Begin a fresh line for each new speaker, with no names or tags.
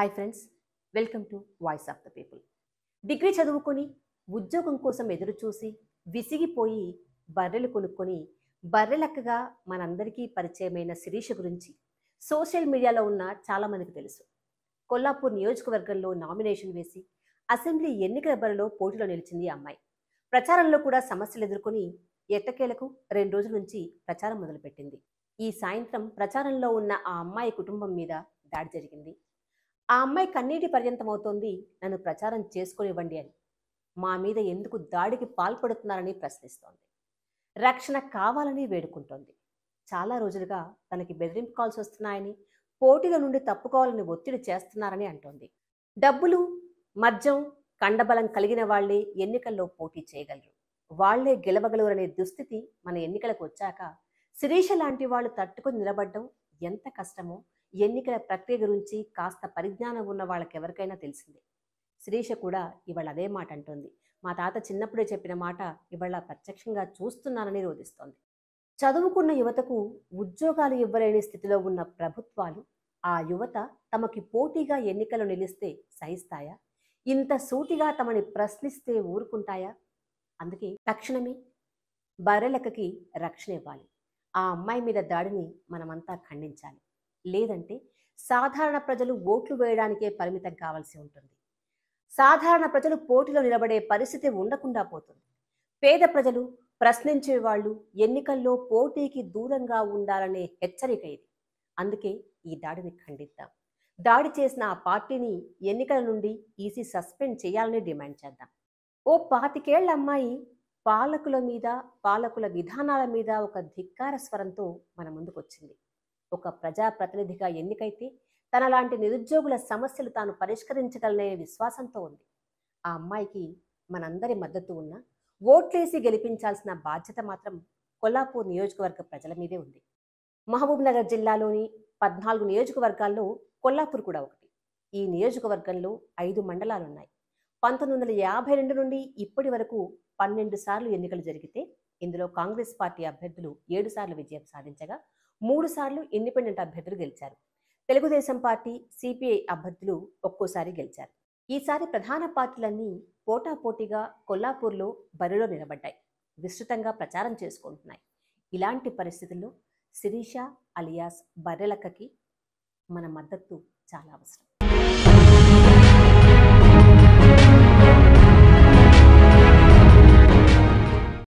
hi friends welcome to voice of the people degree చదువుకొని ఉద్యోగం కోసం ఎదురుచూసి విసిగిపోయి బర్రెలు కొనుక్కొని బర్రెలక్కగా మనందరికీ పరిచయమైన శిరీష గురించి సోషల్ మీడియాలో ఉన్న చాలామందికి తెలుసు కొల్లాపూర్ నియోజకవర్గంలో నామినేషన్ వేసి అసెంబ్లీ ఎన్నికల బరిలో పోటీలో నిలిచింది అమ్మాయి ప్రచారంలో కూడా సమస్యలు ఎదుర్కొని ఎట్టకేలకు రెండు రోజుల నుంచి ప్రచారం మొదలుపెట్టింది ఈ సాయంత్రం ప్రచారంలో ఉన్న ఆ అమ్మాయి కుటుంబం మీద దాడి జరిగింది ఆ అమ్మాయి కన్నీటి పర్యంతమవుతోంది నన్ను ప్రచారం చేసుకునివ్వండి అని మా మీద ఎందుకు దాడికి పాల్పడుతున్నారని ప్రశ్నిస్తోంది రక్షణ కావాలని వేడుకుంటోంది చాలా రోజులుగా తనకి బెదిరింపు కాల్స్ వస్తున్నాయని పోటీల నుండి తప్పుకోవాలని ఒత్తిడి చేస్తున్నారని అంటోంది డబ్బులు మద్యం కండబలం కలిగిన వాళ్లే ఎన్నికల్లో పోటీ చేయగలరు వాళ్లే గెలవగలరనే దుస్థితి మన ఎన్నికలకు వచ్చాక శిరీష లాంటి వాళ్ళు తట్టుకుని నిలబడడం ఎంత కష్టమో ఎన్నికల ప్రక్రియ గురించి కాస్త పరిజ్ఞానం ఉన్న వాళ్ళకెవరికైనా తెలిసిందే శిరీష కూడా ఇవాళ అదే మాట అంటుంది మా తాత చిన్నప్పుడే చెప్పిన మాట ఇవాళ ప్రత్యక్షంగా చూస్తున్నానని రోధిస్తోంది చదువుకున్న యువతకు ఉద్యోగాలు ఇవ్వలేని స్థితిలో ఉన్న ప్రభుత్వాలు ఆ యువత తమకి పోటీగా ఎన్నికలు నిలిస్తే సహిస్తాయా ఇంత సూటిగా తమని ప్రశ్నిస్తే ఊరుకుంటాయా అందుకే తక్షణమే బర్రెలెక్కకి రక్షణ ఇవ్వాలి ఆ అమ్మాయి మీద దాడిని మనమంతా ఖండించాలి లేదంటే సాధారణ ప్రజలు ఓట్లు వేయడానికే పరిమితం కావాల్సి ఉంటుంది సాధారణ ప్రజలు పోటీలో నిలబడే పరిస్థితి ఉండకుండా పోతుంది పేద ప్రజలు ప్రశ్నించే వాళ్ళు ఎన్నికల్లో పోటీకి దూరంగా ఉండాలనే హెచ్చరిక ఇది అందుకే ఈ దాడిని ఖండిద్దాం దాడి చేసిన ఆ పార్టీని ఎన్నికల నుండి ఈసీ సస్పెండ్ చేయాలని డిమాండ్ చేద్దాం ఓ పాతికేళ్ల అమ్మాయి పాలకుల మీద పాలకుల విధానాల మీద ఒక ధిక్కార స్వరంతో మన ముందుకొచ్చింది ఒక ప్రజాప్రతినిధిగా ఎన్నికైతే తనలాంటి నిరుద్యోగుల సమస్యలు తాను పరిష్కరించగలనే విశ్వాసంతో ఉంది ఆ అమ్మాయికి మనందరి మద్దతు ఉన్న ఓట్లేసి గెలిపించాల్సిన బాధ్యత మాత్రం కొల్లాపూర్ నియోజకవర్గ ప్రజల మీదే ఉంది మహబూబ్నగర్ జిల్లాలోని పద్నాలుగు నియోజకవర్గాల్లో కొల్లాపూర్ కూడా ఒకటి ఈ నియోజకవర్గంలో ఐదు మండలాలున్నాయి పంతొమ్మిది వందల యాభై రెండు నుండి ఇప్పటి వరకు పన్నెండు సార్లు ఎన్నికలు జరిగితే ఇందులో కాంగ్రెస్ పార్టీ అభ్యర్థులు ఏడుసార్లు విజయం సాధించగా మూడుసార్లు ఇండిపెండెంట్ అభ్యర్థులు గెలిచారు తెలుగుదేశం పార్టీ సిపిఐ అభ్యర్థులు ఒక్కోసారి గెలిచారు ఈసారి ప్రధాన పార్టీలన్నీ పోటాపోటీగా కొల్లాపూర్లో బరిలో నిలబడ్డాయి విస్తృతంగా ప్రచారం చేసుకుంటున్నాయి ఇలాంటి పరిస్థితుల్లో శిరీష అలియాస్ బర్రెలక్కకి మన మద్దతు చాలా అవసరం